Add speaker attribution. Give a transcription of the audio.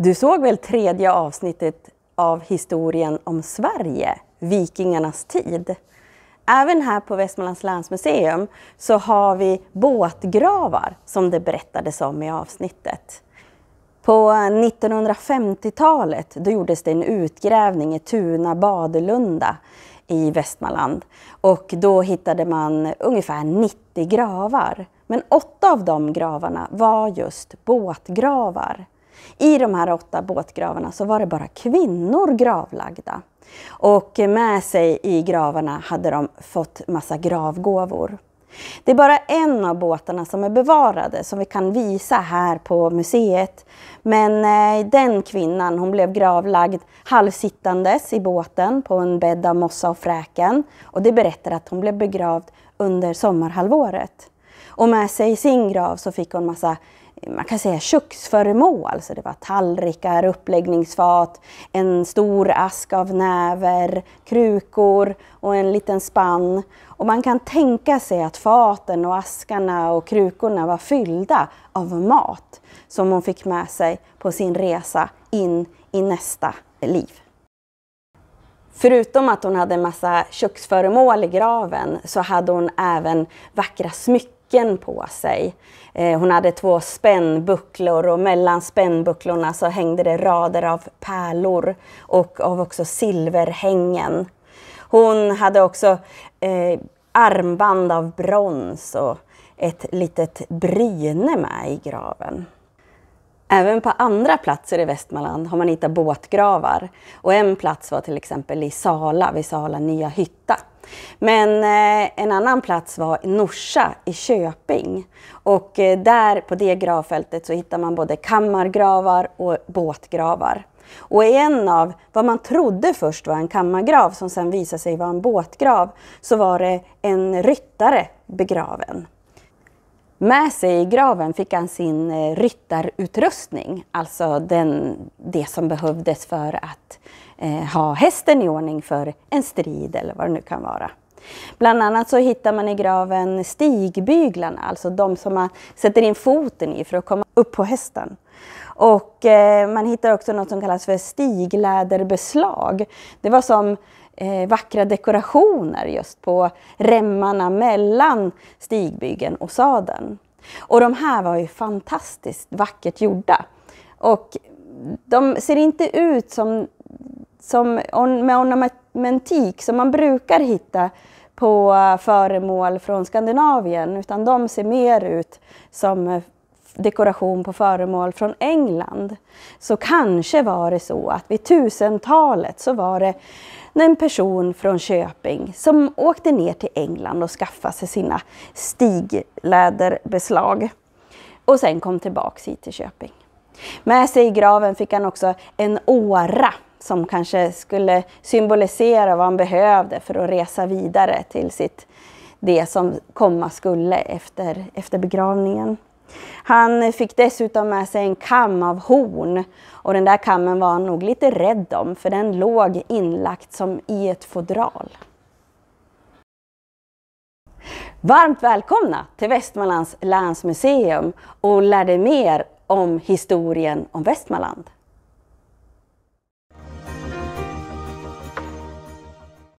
Speaker 1: Du såg väl tredje avsnittet av historien om Sverige, vikingarnas tid? Även här på Västmanlands länsmuseum så har vi båtgravar som det berättades om i avsnittet. På 1950-talet då gjordes det en utgrävning i Tuna Badelunda i Västmanland och då hittade man ungefär 90 gravar. Men åtta av de gravarna var just båtgravar. I de här åtta båtgravarna så var det bara kvinnor gravlagda. Och med sig i gravarna hade de fått massa gravgåvor. Det är bara en av båtarna som är bevarade som vi kan visa här på museet. Men eh, den kvinnan hon blev gravlagd halvsittandes i båten på en bädd av mossa och fräken. Och det berättar att hon blev begravd under sommarhalvåret. Och med sig i sin grav så fick hon massa man kan säga köksföremål. Så det var tallrikar, uppläggningsfat, en stor ask av näver, krukor och en liten spann. Och man kan tänka sig att faten och askarna och krukorna var fyllda av mat som hon fick med sig på sin resa in i nästa liv. Förutom att hon hade en massa köksföremål i graven så hade hon även vackra smycken smycken på sig. Eh, hon hade två spännbucklor och mellan spännbucklorna så hängde det rader av pärlor och av också silverhängen. Hon hade också eh, armband av brons och ett litet bryne med i graven. Även på andra platser i Västmanland har man hittat båtgravar. Och en plats var till exempel i Sala, vid Sala nya hytta. Men eh, en annan plats var i Norsa i Köping. Och eh, där på det gravfältet så hittar man både kammargravar och båtgravar. Och i en av vad man trodde först var en kammargrav som sen visade sig vara en båtgrav så var det en ryttare begraven. Med sig i graven fick han sin eh, ryttarutrustning, alltså den, det som behövdes för att eh, ha hästen i ordning för en strid eller vad det nu kan vara. Bland annat så hittar man i graven stigbyglarna, alltså de som man sätter in foten i för att komma upp på hästen. Och eh, man hittar också något som kallas för stigläderbeslag. Det var som eh, vackra dekorationer just på remmarna mellan stigbyggen och sadeln. Och de här var ju fantastiskt vackert gjorda. Och de ser inte ut som, som on, med ornamentik som man brukar hitta på föremål från Skandinavien utan de ser mer ut som eh, dekoration på föremål från England så kanske var det så att vid 1000-talet så var det en person från Köping som åkte ner till England och skaffade sig sina stigläderbeslag och sen kom tillbaks hit till Köping. Med sig i graven fick han också en åra som kanske skulle symbolisera vad han behövde för att resa vidare till sitt, det som komma skulle efter, efter begravningen. Han fick dessutom med sig en kam av horn och den där kammen var han nog lite rädd om för den låg inlagt som i ett fodral. Varmt välkomna till Västmanlands länsmuseum och lär dig mer om historien om Västmanland.